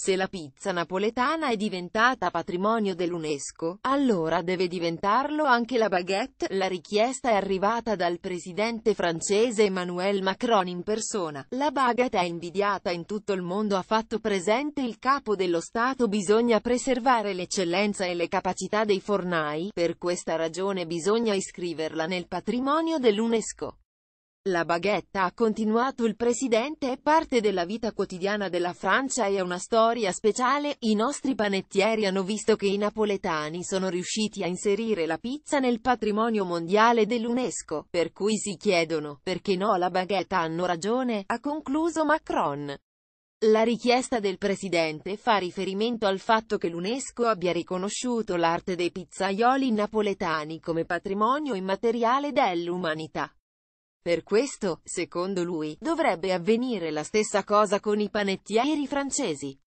Se la pizza napoletana è diventata patrimonio dell'UNESCO, allora deve diventarlo anche la baguette. La richiesta è arrivata dal presidente francese Emmanuel Macron in persona. La baguette è invidiata in tutto il mondo ha fatto presente il capo dello Stato bisogna preservare l'eccellenza e le capacità dei fornai, per questa ragione bisogna iscriverla nel patrimonio dell'UNESCO. La baguetta ha continuato il presidente è parte della vita quotidiana della Francia e ha una storia speciale, i nostri panettieri hanno visto che i napoletani sono riusciti a inserire la pizza nel patrimonio mondiale dell'UNESCO, per cui si chiedono, perché no la baguetta hanno ragione, ha concluso Macron. La richiesta del presidente fa riferimento al fatto che l'UNESCO abbia riconosciuto l'arte dei pizzaioli napoletani come patrimonio immateriale dell'umanità. Per questo, secondo lui, dovrebbe avvenire la stessa cosa con i panettieri francesi.